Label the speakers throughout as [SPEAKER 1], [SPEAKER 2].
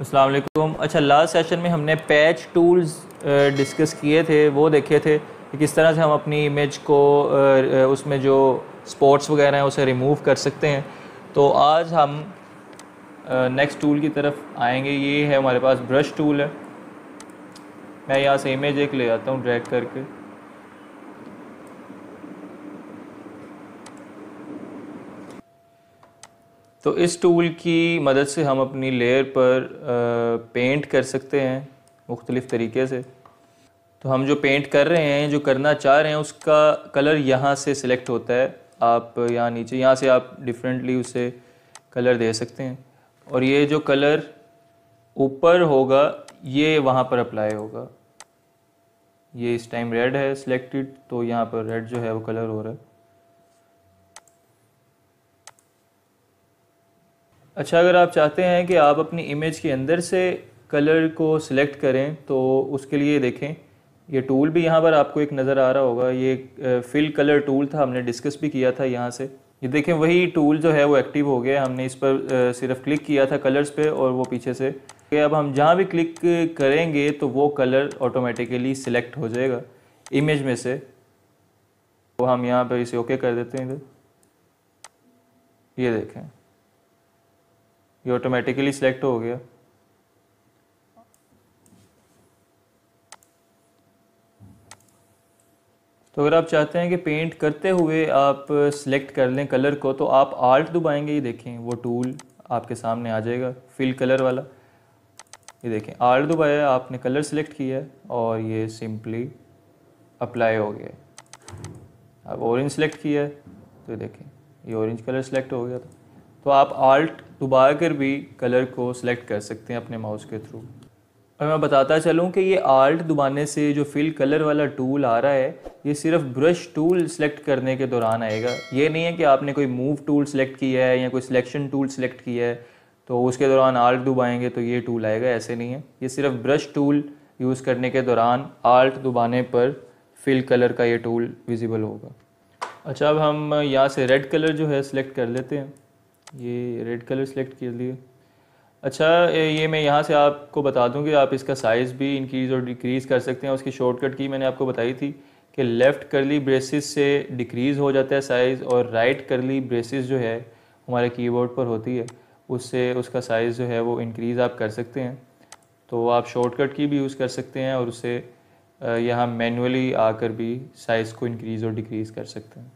[SPEAKER 1] अस्सलाम अच्छा last session में हमने पैच टूल्स डिस्कस किए थे वो देखे थे कि किस तरह से हम अपनी इमेज को उसमें जो स्पॉट्स वगैरह हैं उसे रिमूव कर सकते हैं तो आज हम नेक्स्ट टूल की तरफ आएंगे ये है हमारे पास ब्रश टूल है मैं यहाँ से इमेज एक ले आता हूँ ड्रैग करके तो इस टूल की मदद से हम अपनी लेयर पर पेंट कर सकते हैं मुख्तलिफ़ तरीके से तो हम जो पेंट कर रहे हैं जो करना चाह रहे हैं उसका कलर यहाँ से सिलेक्ट होता है आप यहाँ नीचे यहाँ से आप डिफरेंटली उसे कलर दे सकते हैं और ये जो कलर ऊपर होगा ये वहाँ पर अप्लाई होगा ये इस टाइम रेड है सिलेक्टेड तो यहाँ पर रेड जो है वो कलर हो रहा है अच्छा अगर आप चाहते हैं कि आप अपनी इमेज के अंदर से कलर को सिलेक्ट करें तो उसके लिए देखें ये टूल भी यहाँ पर आपको एक नज़र आ रहा होगा ये फिल कलर टूल था हमने डिस्कस भी किया था यहाँ से ये देखें वही टूल जो है वो एक्टिव हो गया हमने इस पर सिर्फ क्लिक किया था कलर्स पे और वो पीछे से अब हम जहाँ भी क्लिक करेंगे तो वो कलर ऑटोमेटिकली सिलेक्ट हो जाएगा इमेज में से तो हम यहाँ पर इसे ओके कर देते हैं इधर ये देखें ये ऑटोमेटिकली सिलेक्ट हो गया तो अगर आप चाहते हैं कि पेंट करते हुए आप सिलेक्ट कर लें कलर को तो आप आल्ट दबाएंगे ये देखें वो टूल आपके सामने आ जाएगा फिल कलर वाला ये देखें आल्ट दबाया आपने कलर सेलेक्ट किया और ये सिंपली अप्लाई हो गया अब ऑरेंज सेलेक्ट किया है तो ये देखें ये ऑरेंज कलर सेलेक्ट हो गया था तो आप आल्ट दुबा कर भी कलर को सिलेक्ट कर सकते हैं अपने माउस के थ्रू और मैं बताता चलूँ कि ये आल्ट दुबाने से जो फिल कलर वाला टूल आ रहा है ये सिर्फ ब्रश टूल सेलेक्ट करने के दौरान आएगा ये नहीं है कि आपने कोई मूव टूल सेलेक्ट किया है या कोई सिलेक्शन टूल सेलेक्ट किया है तो उसके दौरान आल्ट दुबाएंगे तो ये टूल आएगा ऐसे नहीं है ये सिर्फ ब्रश टूल यूज़ करने के दौरान आल्ट दुबाने पर फिल कलर का ये टूल विजिबल होगा अच्छा अब हम यहाँ से रेड कलर जो है सिलेक्ट कर लेते हैं ये रेड कलर सेलेक्ट कर लिए अच्छा ये मैं यहाँ से आपको बता दूँ कि आप इसका साइज़ भी इंक्रीज़ और डिक्रीज़ कर सकते हैं उसकी शॉर्टकट की मैंने आपको बताई थी कि लेफ़्ट करली ब्रेसिस से डिक्रीज़ हो जाता है साइज़ और राइट करली ब्रेसिस जो है हमारे कीबोर्ड पर होती है उससे उसका साइज़ जो है वो इंक्रीज़ आप कर सकते हैं तो आप शॉर्टकट की भी यूज़ कर सकते हैं और उससे यहाँ मैनुअली आकर भी साइज़ को इंक्रीज़ और डिक्रीज़ कर सकते हैं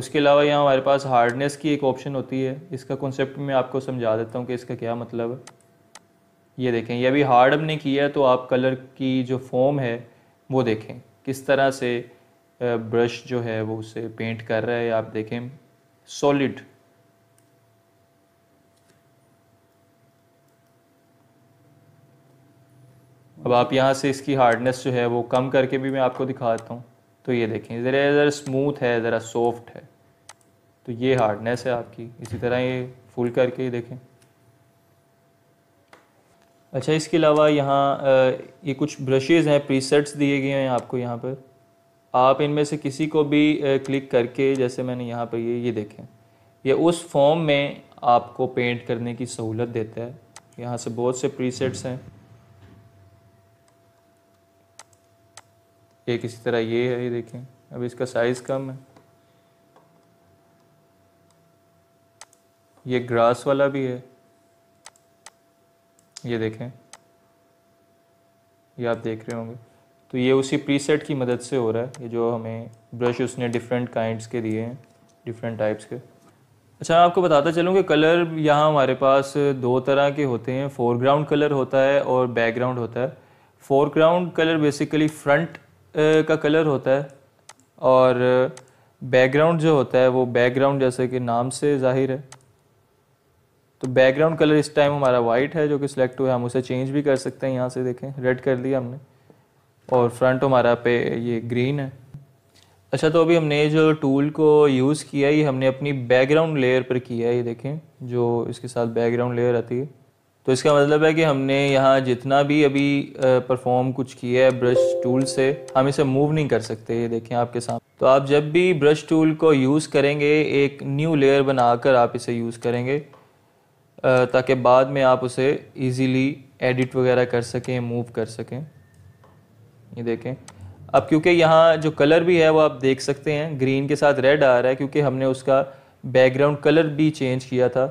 [SPEAKER 1] उसके अलावा यहाँ हमारे पास हार्डनेस की एक ऑप्शन होती है इसका कॉन्सेप्ट मैं आपको समझा देता हूँ कि इसका क्या मतलब है ये देखें ये अभी हार्ड हमने किया तो आप कलर की जो फॉर्म है वो देखें किस तरह से ब्रश जो है वो उसे पेंट कर रहा है आप देखें सॉलिड अब आप यहाँ से इसकी हार्डनेस जो है वो कम करके भी मैं आपको दिखाता हूँ तो ये देखें ज़रा ज़रा स्मूथ है ज़रा सॉफ्ट है तो ये हार्डनेस है आपकी इसी तरह ये फुल करके ही देखें अच्छा इसके अलावा यहाँ ये कुछ ब्रशेज़ हैं प्रीसेट्स दिए गए हैं आपको यहाँ पर आप इनमें से किसी को भी क्लिक करके जैसे मैंने यहाँ पर ये ये देखें ये उस फॉर्म में आपको पेंट करने की सहूलत देता है यहाँ से बहुत से प्रीसेट्स हैं एक इसी तरह ये है ये देखें अब इसका साइज़ कम है ये ग्रास वाला भी है ये देखें ये आप देख रहे होंगे तो ये उसी प्रीसेट की मदद से हो रहा है ये जो हमें ब्रश उसने डिफरेंट काइंड्स के दिए हैं डिफरेंट टाइप्स के अच्छा मैं आपको बताता चलूँ कि कलर यहाँ हमारे पास दो तरह के होते हैं फोरग्राउंड कलर होता है और बैकग्राउंड होता है फोरग्राउंड कलर बेसिकली फ्रंट का कलर होता है और बैकग्राउंड जो होता है वो बैकग्राउंड जैसे कि नाम से जाहिर है तो बैकग्राउंड कलर इस टाइम हमारा वाइट है जो कि सिलेक्ट हुआ है हम उसे चेंज भी कर सकते हैं यहाँ से देखें रेड कर दिया हमने और फ्रंट हमारा पे ये ग्रीन है अच्छा तो अभी हमने जो टूल को यूज़ किया ये हमने अपनी बैकग्राउंड लेयर पर किया है ये देखें जो इसके साथ बैकग्राउंड लेयर आती है तो इसका मतलब है कि हमने यहाँ जितना भी अभी परफॉर्म कुछ किया है ब्रश टूल से हम इसे मूव नहीं कर सकते ये देखें आपके सामने तो आप जब भी ब्रश टूल को यूज़ करेंगे एक न्यू लेयर बनाकर आप इसे यूज़ करेंगे ताकि बाद में आप उसे इजीली एडिट वगैरह कर सकें मूव कर सकें ये देखें अब क्योंकि यहाँ जो कलर भी है वो आप देख सकते हैं ग्रीन के साथ रेड आ रहा है क्योंकि हमने उसका बैकग्राउंड कलर भी चेंज किया था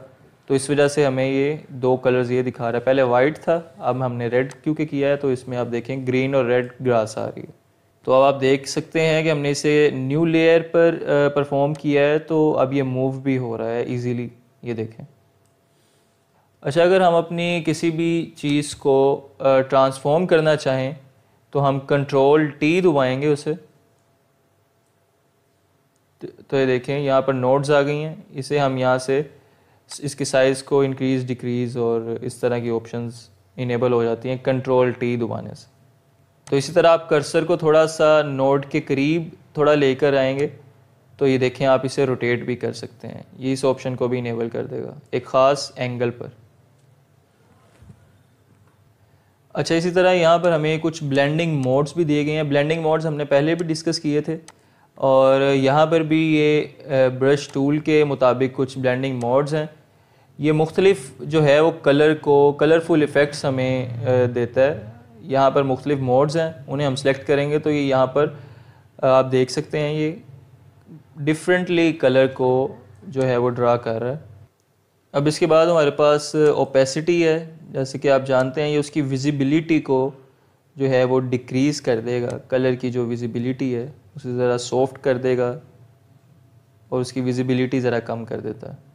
[SPEAKER 1] तो इस वजह से हमें ये दो कलर्स ये दिखा रहा है पहले वाइट था अब हमने रेड क्योंकि किया है तो इसमें आप देखें ग्रीन और रेड ग्रास आ रही है तो अब आप देख सकते हैं कि हमने इसे न्यू लेयर पर परफॉर्म किया है तो अब ये मूव भी हो रहा है इजीली ये देखें अच्छा अगर हम अपनी किसी भी चीज़ को ट्रांसफॉर्म करना चाहें तो हम कंट्रोल टी दबाएंगे उसे तो, तो ये देखें यहाँ पर नोट्स आ गई हैं इसे हम यहाँ से इसकी साइज़ को इंक्रीज़ डिक्रीज़ और इस तरह की ऑप्शंस इनेबल हो जाती हैं कंट्रोल टी दबाने से तो इसी तरह आप कर्सर को थोड़ा सा नोड के करीब थोड़ा लेकर आएंगे तो ये देखें आप इसे रोटेट भी कर सकते हैं ये इस ऑप्शन को भी इनेबल कर देगा एक ख़ास एंगल पर अच्छा इसी तरह यहाँ पर हमें कुछ ब्लेंडिंग मोड्स भी दिए गए हैं ब्लेंडिंग मोड्स हमने पहले भी डिस्कस किए थे और यहाँ पर भी ये ब्रश टूल के मुताबिक कुछ ब्लेंडिंग मोड्स हैं ये मुख्तलिफ जो है वो कलर को कलरफुल इफ़ेक्ट्स हमें देता है यहाँ पर मुख्तलिफ मोड्स हैं उन्हें हम सेलेक्ट करेंगे तो ये यहाँ पर आप देख सकते हैं ये डिफरेंटली कलर को जो है वो ड्रा कर रहा है अब इसके बाद हमारे पास ओपेसिटी है जैसे कि आप जानते हैं ये उसकी विजिबिलिटी को जो है वो डिक्रीज़ कर देगा कलर की जो विजिबिलिटी है उसे ज़रा सॉफ्ट कर देगा और उसकी विजिबिलिटी ज़रा कम कर देता है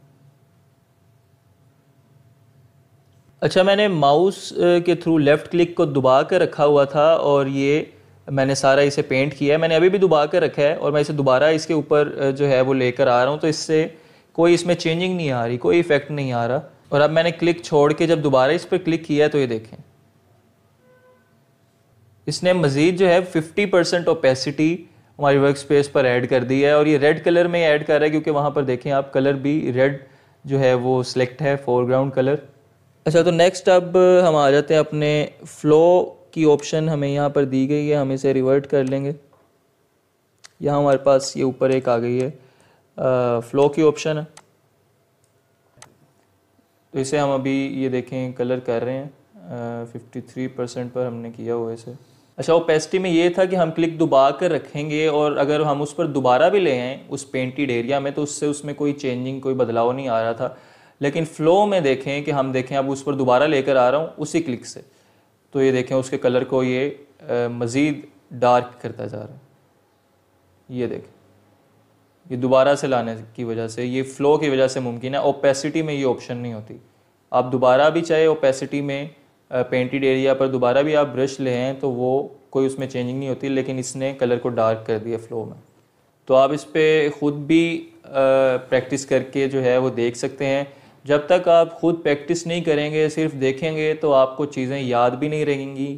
[SPEAKER 1] अच्छा मैंने माउस के थ्रू लेफ़्ट क्लिक को दुबा कर रखा हुआ था और ये मैंने सारा इसे पेंट किया है मैंने अभी भी दुबा कर रखा है और मैं इसे दोबारा इसके ऊपर जो है वो लेकर आ रहा हूँ तो इससे कोई इसमें चेंजिंग नहीं आ रही कोई इफ़ेक्ट नहीं आ रहा और अब मैंने क्लिक छोड़ के जब दोबारा इस पर क्लिक किया है तो ये देखें इसने मज़ीद जो है फिफ्टी परसेंट ओपेसिटी हमारी वर्क स्पेस पर ऐड कर दी है और ये रेड कलर में ऐड कर रहा है क्योंकि वहाँ पर देखें आप कलर भी रेड जो है वो सिलेक्ट है फोरग्राउंड कलर अच्छा तो नेक्स्ट अब हम आ जाते हैं अपने फ़्लो की ऑप्शन हमें यहाँ पर दी गई है हम इसे रिवर्ट कर लेंगे यहाँ हमारे पास ये ऊपर एक आ गई है फ़्लो की ऑप्शन है तो इसे हम अभी ये देखें कलर कर रहे हैं फिफ्टी थ्री परसेंट पर हमने किया हुआ इसे अच्छा वो पेस्टी में ये था कि हम क्लिक दुबा कर रखेंगे और अगर हम उस पर दोबारा भी ले आएँ उस पेंटेड एरिया में तो उससे उसमें कोई चेंजिंग कोई बदलाव नहीं आ रहा था लेकिन फ्लो में देखें कि हम देखें अब उस पर दोबारा लेकर आ रहा हूँ उसी क्लिक से तो ये देखें उसके कलर को ये मज़ीद डार्क करता जा रहा है ये देखें ये दोबारा से लाने की वजह से ये फ़्लो की वजह से मुमकिन है ओपेसिटी में ये ऑप्शन नहीं होती आप दोबारा भी चाहे ओपेसिटी में पेंटेड एरिया पर दोबारा भी आप ब्रश ले हैं तो वो कोई उसमें चेंजिंग नहीं होती लेकिन इसने कलर को डार्क कर दिया फ्लो में तो आप इस पर ख़ुद भी प्रैक्टिस करके जो है वो देख सकते हैं जब तक आप ख़ुद प्रैक्टिस नहीं करेंगे सिर्फ देखेंगे तो आपको चीज़ें याद भी नहीं रहेंगी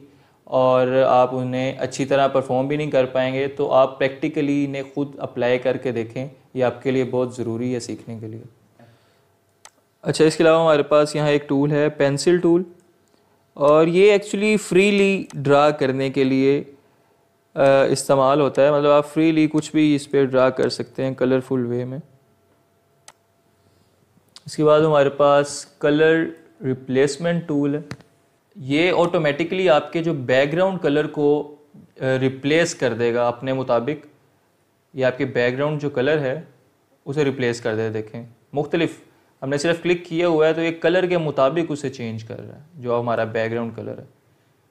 [SPEAKER 1] और आप उन्हें अच्छी तरह परफॉर्म भी नहीं कर पाएंगे तो आप प्रैक्टिकली इन्हें ख़ुद अप्लाई करके देखें ये आपके लिए बहुत ज़रूरी है सीखने के लिए अच्छा इसके अलावा हमारे पास यहाँ एक टूल है पेंसिल टूल और ये एक्चुअली फ्रीली ड्रा करने के लिए इस्तेमाल होता है मतलब आप फ्रीली कुछ भी इस पर ड्रा कर सकते हैं कलरफुल वे में उसके बाद हमारे पास कलर रिप्लेसमेंट टूल है ये ऑटोमेटिकली आपके जो बैकग्राउंड कलर को रिप्लेस कर देगा अपने मुताबिक ये आपके बैकग्राउंड जो कलर है उसे रिप्लेस कर दे देखें मुख्तलिफ हमने सिर्फ क्लिक किया हुआ है तो ये कलर के मुताबिक उसे चेंज कर रहा है जो हमारा बैकग्राउंड कलर है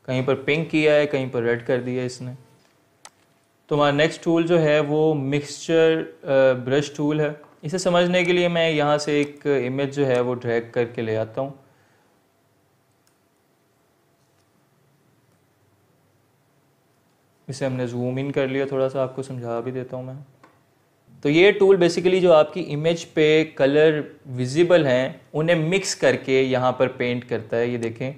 [SPEAKER 1] कहीं पर पिंक किया है कहीं पर रेड कर दिया है इसने तो हमारा नेक्स्ट टूल जो है वो मिक्सचर ब्रश टूल है इसे समझने के लिए मैं यहाँ से एक इमेज जो है वो ड्रैग करके ले आता हूँ इसे हमने जूम इन कर लिया थोड़ा सा आपको समझा भी देता हूँ मैं तो ये टूल बेसिकली जो आपकी इमेज पे कलर विजिबल हैं उन्हें मिक्स करके यहाँ पर पेंट करता है ये देखें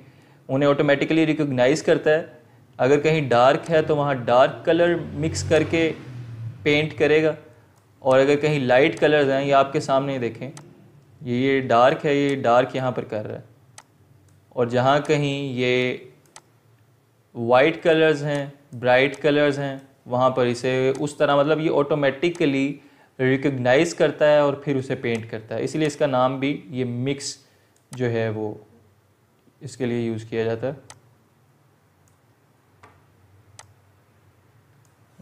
[SPEAKER 1] उन्हें ऑटोमेटिकली रिकोगनाइज़ करता है अगर कहीं डार्क है तो वहाँ डार्क कलर मिक्स करके पेंट करेगा और अगर कहीं लाइट कलर्स हैं ये आपके सामने देखें ये ये डार्क है ये डार्क यहाँ पर कर रहा है और जहाँ कहीं ये वाइट कलर्स हैं ब्राइट कलर्स हैं वहाँ पर इसे उस तरह मतलब ये ऑटोमेटिकली रिकग्नाइज़ करता है और फिर उसे पेंट करता है इसलिए इसका नाम भी ये मिक्स जो है वो इसके लिए यूज़ किया जाता है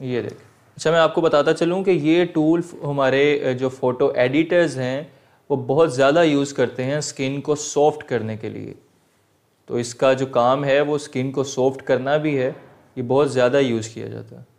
[SPEAKER 1] ये देख अच्छा मैं आपको बताता चलूँ कि ये टूल हमारे जो फ़ोटो एडिटर्स हैं वो बहुत ज़्यादा यूज़ करते हैं स्किन को सॉफ्ट करने के लिए तो इसका जो काम है वो स्किन को सॉफ्ट करना भी है ये बहुत ज़्यादा यूज़ किया जाता है